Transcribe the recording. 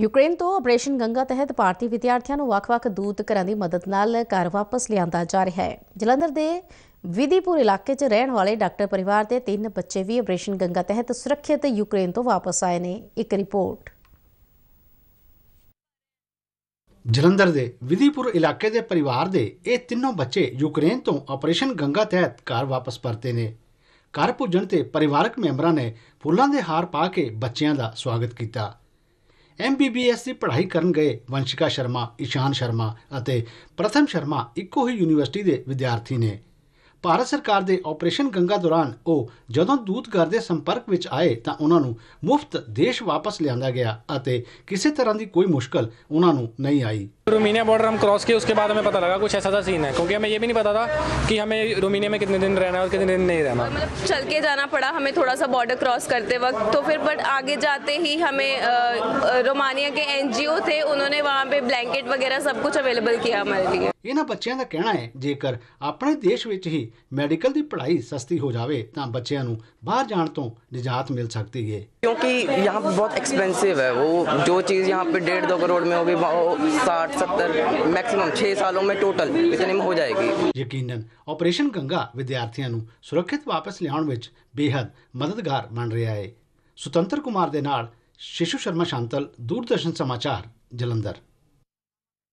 Ukraine ਤੋਂ operation Ganga ਤਹਿਤ ਭਾਰਤੀ ਵਿਦਿਆਰਥੀਆਂ ਨੂੰ ਵੱਖ-ਵੱਖ ਦੂਤ ਘਰਾਂ ਦੀ ਮਦਦ ਨਾਲ ਘਰ ਵਾਪਸ ਲਿਆਂਦਾ ਜਾ ਰਿਹਾ ਹੈ ਜਲੰਧਰ ਦੇ ਵਿਧੀਪੁਰ ਇਲਾਕੇ 'ਚ ਰਹਿਣ ਵਾਲੇ ਡਾਕਟਰ ਪਰਿਵਾਰ ਦੇ ਤਿੰਨ ਬੱਚੇ ਵੀ ਆਪਰੇਸ਼ਨ ਗੰਗਾ ਤਹਿਤ ਸੁਰੱਖਿਅਤ ਯੂਕਰੇਨ ਤੋਂ ਵਾਪਸ ਆਏ ਨੇ ਇੱਕ ਰਿਪੋਰਟ ਜਲੰਧਰ ਦੇ ਵਿਧੀਪੁਰ ਇਲਾਕੇ ਦੇ ਪਰਿਵਾਰ ਦੇ ਇਹ ਤਿੰਨੋਂ ਬੱਚੇ ਯੂਕਰੇਨ ਤੋਂ ਆਪਰੇਸ਼ਨ ਗੰਗਾ ਤਹਿਤ ਘਰ ਵਾਪਸ ਪਰਤੇ ਨੇ ਘਰ ਪੁੱਜਣ ਤੇ ਪਰਿਵਾਰਕ ਮੈਂਬਰਾਂ ਨੇ ਫੁੱਲਾਂ ਦੇ ਹਾਰ ਪਾ ਕੇ ਬੱਚਿਆਂ ਦਾ ਸਵਾਗਤ ਕੀਤਾ MBBS ਦੀ ਪੜ੍ਹਾਈ ਕਰਨ ਗਏ ਵੰਸ਼ਿਕਾ ਸ਼ਰਮਾ, ਇਸ਼ਾਨ ਸ਼ਰਮਾ ਅਤੇ ਪ੍ਰਥਮ ਸ਼ਰਮਾ ਇੱਕੋ ਹੀ ਯੂਨੀਵਰਸਿਟੀ ਦੇ ਵਿਦਿਆਰਥੀ ਨੇ। ਭਾਰਤ ਸਰਕਾਰ ਦੇ ਆਪਰੇਸ਼ਨ ਗੰਗਾ ਦੌਰਾਨ ਉਹ ਜਦੋਂ ਦੂਤਗਰ ਦੇ ਸੰਪਰਕ ਵਿੱਚ ਆਏ ਤਾਂ ਉਹਨਾਂ ਨੂੰ ਮੁਫਤ ਦੇਸ਼ ਵਾਪਸ ਲਿਆਂਦਾ ਗਿਆ ਅਤੇ ਕਿਸੇ ਤਰ੍ਹਾਂ ਦੀ ਕੋਈ ਮੁਸ਼ਕਲ ਉਹਨਾਂ ਨੂੰ ਨਹੀਂ ਆਈ। रोमानिया बॉर्डर हम क्रॉस किए उसके बाद हमें पता लगा कुछ ऐसा सा सीन है क्योंकि हमें ये भी नहीं पता था कि हमें रोमानिया में कितने दिन रहना है और कितने दिन नहीं रहना मतलब चल के जाना पड़ा हमें थोड़ा सा बॉर्डर क्रॉस करते वक्त तो फिर बट आगे जाते ही हमें रोमानिया के एन थे उन्होंने वहाँ पे ब्लैंकेट वगैरह सब कुछ अवेलेबल किया हमारे लिए ਇਹਨਾਂ ਬੱਚਿਆਂ का कहना है ਜੇਕਰ अपने देश ਵਿੱਚ ही मेडिकल की पढ़ाई सस्ती हो जाए तो ਬੱਚਿਆਂ ਨੂੰ ਬਾਹਰ ਜਾਣ ਤੋਂ ਨਿਜਾਤ ਮਿਲ ਸਕਦੀ ਹੈ ਕਿਉਂਕਿ ਯਹਾਂ ਪੇ ਬਹੁਤ ਐਕਸਪੈਂਸਿਵ ਹੈ ਉਹ ਜੋ ਚੀਜ਼ ਯਹਾਂ ਪੇ 1.5 2 ਕਰੋੜ ਮੇ ਹੋਗੀ ਉਹ सत्तर ਮੈਕਸਿਮਮ 6 ਸਾਲਾਂ ਵਿੱਚ ਟੋਟਲ इतने ਹੋ ਜਾਏਗੀ ਯਕੀਨਨ ਆਪਰੇਸ਼ਨ ਗੰਗਾ ਵਿਦਿਆਰਥੀਆਂ ਨੂੰ ਸੁਰੱਖਿਅਤ ਵਾਪਸ ਲਿਆਉਣ ਵਿੱਚ ਬੇਹੱਦ ਮਦਦਗਾਰ ਬਣ ਰਿਹਾ ਹੈ ਸੁਤੰਤਰ ਕੁਮਾਰ ਦੇ ਨਾਲ ਸ਼ਿਸ਼ੂ ਸ਼ਰਮਾ ਸ਼ਾਂਤਲ ਦੂਰਦਰਸ਼ਨ ਸਮਾਚਾਰ ਜਲੰਧਰ